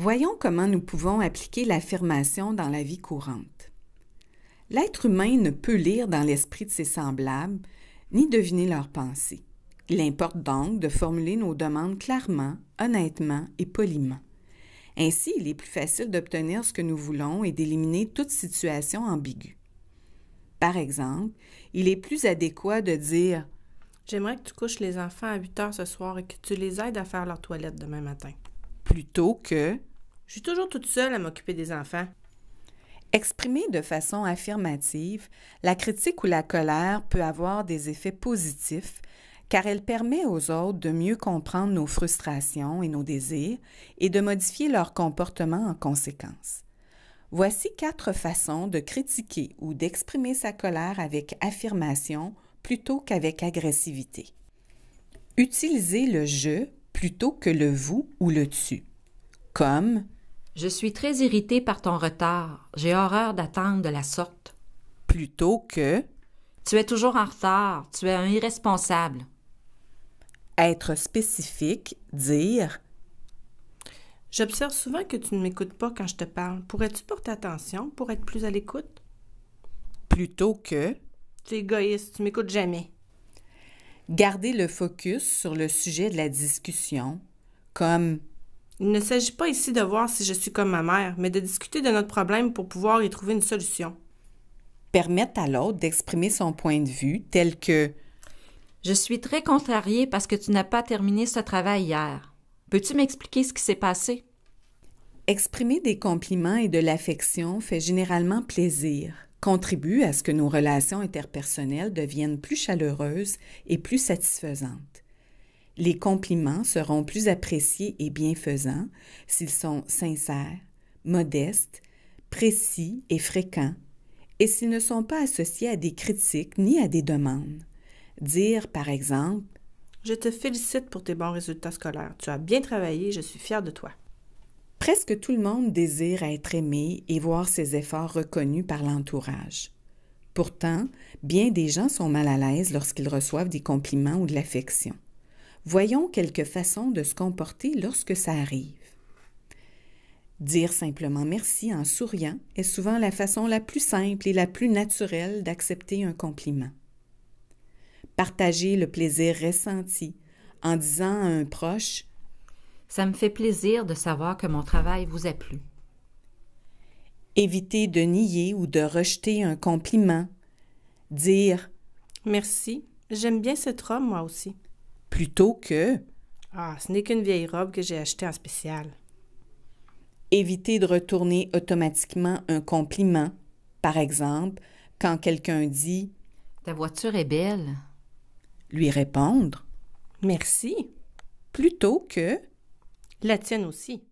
Voyons comment nous pouvons appliquer l'affirmation dans la vie courante. L'être humain ne peut lire dans l'esprit de ses semblables, ni deviner leurs pensées. Il importe donc de formuler nos demandes clairement, honnêtement et poliment. Ainsi, il est plus facile d'obtenir ce que nous voulons et d'éliminer toute situation ambiguë. Par exemple, il est plus adéquat de dire J'aimerais que tu couches les enfants à 8 heures ce soir et que tu les aides à faire leur toilette demain matin plutôt que je suis toujours toute seule à m'occuper des enfants. Exprimer de façon affirmative, la critique ou la colère peut avoir des effets positifs car elle permet aux autres de mieux comprendre nos frustrations et nos désirs et de modifier leur comportement en conséquence. Voici quatre façons de critiquer ou d'exprimer sa colère avec affirmation plutôt qu'avec agressivité. Utiliser le je plutôt que le vous ou le tu. Comme Je suis très irrité par ton retard. J'ai horreur d'attendre de la sorte. Plutôt que Tu es toujours en retard. Tu es un irresponsable. Être spécifique, dire J'observe souvent que tu ne m'écoutes pas quand je te parle. Pourrais-tu porter attention pour être plus à l'écoute? Plutôt que Tu es égoïste, tu m'écoutes jamais garder le focus sur le sujet de la discussion, comme Il ne s'agit pas ici de voir si je suis comme ma mère, mais de discuter de notre problème pour pouvoir y trouver une solution. Permettre à l'autre d'exprimer son point de vue tel que Je suis très contrariée parce que tu n'as pas terminé ce travail hier. Peux-tu m'expliquer ce qui s'est passé? Exprimer des compliments et de l'affection fait généralement plaisir contribue à ce que nos relations interpersonnelles deviennent plus chaleureuses et plus satisfaisantes. Les compliments seront plus appréciés et bienfaisants s'ils sont sincères, modestes, précis et fréquents, et s'ils ne sont pas associés à des critiques ni à des demandes. Dire, par exemple, Je te félicite pour tes bons résultats scolaires. Tu as bien travaillé, je suis fier de toi. Presque tout le monde désire être aimé et voir ses efforts reconnus par l'entourage. Pourtant, bien des gens sont mal à l'aise lorsqu'ils reçoivent des compliments ou de l'affection. Voyons quelques façons de se comporter lorsque ça arrive. Dire simplement merci en souriant est souvent la façon la plus simple et la plus naturelle d'accepter un compliment. Partager le plaisir ressenti en disant à un proche ça me fait plaisir de savoir que mon travail vous a plu. Éviter de nier ou de rejeter un compliment. Dire Merci, j'aime bien cette robe moi aussi. Plutôt que Ah, ce n'est qu'une vieille robe que j'ai achetée en spécial. Éviter de retourner automatiquement un compliment. Par exemple, quand quelqu'un dit Ta voiture est belle. Lui répondre Merci. Plutôt que la tienne aussi